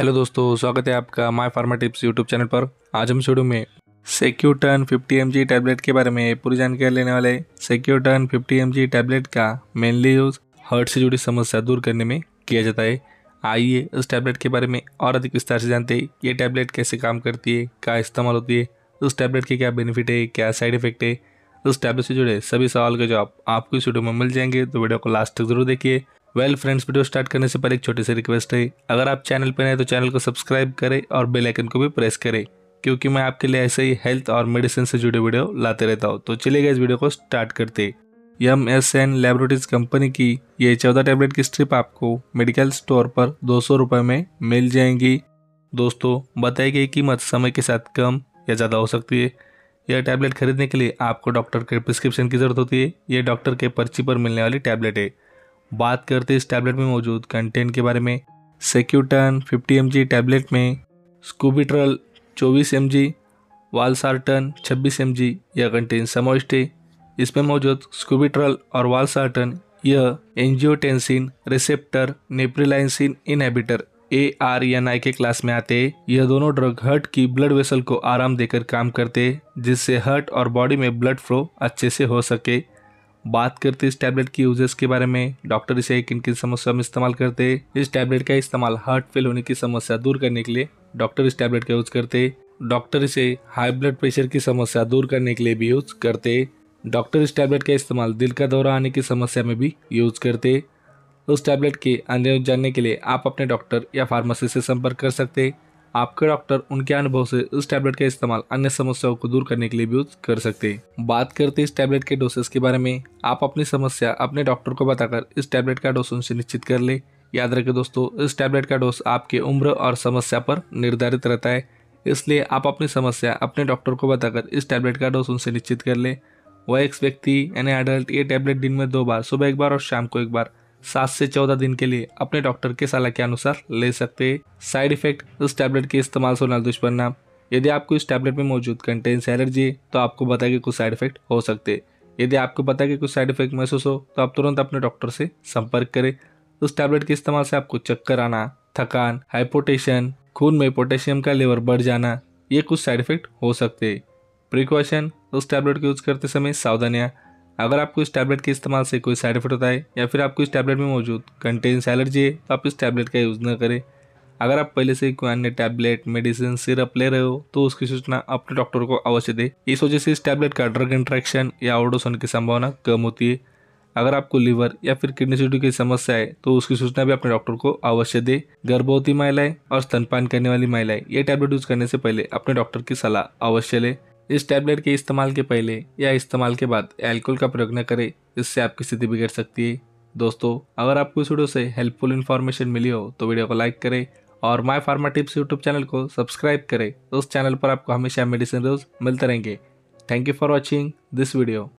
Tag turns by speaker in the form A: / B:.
A: hello दोस्तों स्वागत है आपका my pharma tips YouTube channel पर आज हम शुरू में सेक्यूटर्न 50 एम टैबलेट के बारे में पूरी जानकारी लेने वाले सेक्यूटर्न 50 एम टैबलेट का मेनली यूज़ हर्ट से जुड़ी समस्या दूर करने में किया जाता है आइए इस टैबलेट के बारे में और अधिक विस्तार से जानते हैं ये टैबलेट कैसे काम करती है क्या इस्तेमाल होती है उस टैबलेट के क्या बेनिफिट है क्या साइड इफेक्ट है उस टैबलेट से जुड़े सभी सवाल के जवाब आपको इस वीडियो में मिल जाएंगे तो वीडियो को लास्ट तक जरूर देखिए वेल फ्रेंड्स वीडियो स्टार्ट करने से पहले एक छोटी सी रिक्वेस्ट है अगर आप चैनल पर नए तो चैनल को सब्सक्राइब करें और बेल आइकन को भी प्रेस करें क्योंकि मैं आपके लिए ऐसे ही हेल्थ और मेडिसिन से जुड़े वीडियो लाते रहता हूँ तो गए इस वीडियो को स्टार्ट करते M S N laboratories company की ये चौदह टैबलेट की स्ट्रिप आपको मेडिकल स्टोर पर दो सौ में मिल जाएंगी दोस्तों बताई गई कीमत समय के साथ कम या ज़्यादा हो सकती है यह टैबलेट खरीदने के लिए आपको डॉक्टर के प्रिस्क्रिप्शन की ज़रूरत होती है यह डॉक्टर के पर्ची पर मिलने वाली टैबलेट है बात करते इस टैबलेट में मौजूद कंटेंट के बारे में सेक्यूटन 50 एम टैबलेट में स्कूबिट्रल 24 एम जी वालसार्टन छब्बीस एम जी यह कंटेंट समोस्ट है इसमें मौजूद स्कूबिट्रल और वालसार्टन यह angiotensin receptor neprilysin inhibitor A R या आई के क्लास में आते यह दोनों ड्रग हर्ट की ब्लड वेसल को आराम देकर काम करते जिससे हर्ट और बॉडी में ब्लड फ्लो अच्छे से हो सके बात करते इस टैबलेट के यूजेस के बारे में डॉक्टर इसे किन किन समस्या में इस्तेमाल करते इस टैबलेट का इस्तेमाल हार्ट फेल होने की समस्या दूर करने के लिए डॉक्टर इस टैबलेट का यूज करते डॉक्टर इसे हाई ब्लड प्रेशर की समस्या दूर करने के लिए भी यूज करते डॉक्टर इस टैबलेट का इस्तेमाल दिल का दौरा आने की समस्या में भी यूज करते उस टैबलेट के अंदर जानने के लिए आप अपने डॉक्टर या फार्मेसी से संपर्क कर सकते आपके डॉक्टर उनके अनुभव से इस टैबलेट का इस्तेमाल अन्य समस्याओं को दूर करने के लिए भी कर सकते हैं बात करते इस टैबलेट के डोसेस के बारे में आप अपनी समस्या अपने डॉक्टर को बताकर इस टैबलेट का डोस उनसे निश्चित कर ले याद रखें दोस्तों इस टैबलेट का डोस आपके उम्र और समस्या पर निर्धारित रहता है इसलिए आप अपनी समस्या अपने डॉक्टर को बताकर इस टैबलेट का डोस उनसे निश्चित कर लें वह एक व्यक्ति यानी एडल्ट ये टैबलेट दिन में दो बार सुबह एक बार और शाम को एक बार सात से चौदह दिन के लिए अपने डॉक्टर के सलाह के अनुसार ले सकते हैं साइड इफेक्ट उस टैबलेट के इस्तेमाल से होना दुष्परिणाम यदि आपको इस टैबलेट में मौजूद कंटेंस एलर्जी है तो आपको बताया कि कुछ साइड इफेक्ट हो सकते हैं यदि आपको पता है कि कुछ साइड इफेक्ट महसूस हो तो आप तुरंत अपने डॉक्टर से संपर्क करें उस टैबलेट के इस्तेमाल से आपको चक्कर आना थकान हाइपोटेशन खून में पोटेशियम का लेवल बढ़ जाना ये कुछ साइड इफेक्ट हो सकते हैं प्रिकॉशन उस टैबलेट को यूज़ करते समय सावधानियाँ अगर आपको इस टैबलेट के इस्तेमाल से कोई साइड इफेक्ट होता है या फिर आपको इस टैबलेट में मौजूद कंटेंस एलर्जी है तो आप इस टैबलेट का यूज़ न करें अगर आप पहले से कोई अन्य टैबलेट मेडिसिन सिरप ले रहे हो तो उसकी सूचना अपने डॉक्टर को अवश्य दें इस वजह से इस टैबलेट का ड्रग इंट्रैक्शन या ऑर्डोस होने की संभावना कम होती है अगर आपको लीवर या फिर किडनी सिटी की समस्या है तो उसकी सूचना भी अपने डॉक्टर को अवश्य दे गर्भवती महिलाएं और स्तनपान करने वाली महिलाएं ये टैबलेट यूज करने से पहले अपने डॉक्टर की सलाह अवश्य लें इस टैबलेट के इस्तेमाल के पहले या इस्तेमाल के बाद एल्कोहल का प्रयोग न करें इससे आपकी स्थिति बिगड़ सकती है दोस्तों अगर आपको इस वीडियो से हेल्पफुल इन्फॉर्मेशन मिली हो तो वीडियो को लाइक करें और my pharma tips YouTube channel को सब्सक्राइब करें उस चैनल पर आपको हमेशा मेडिसिन रोज मिलते रहेंगे thank you for watching this video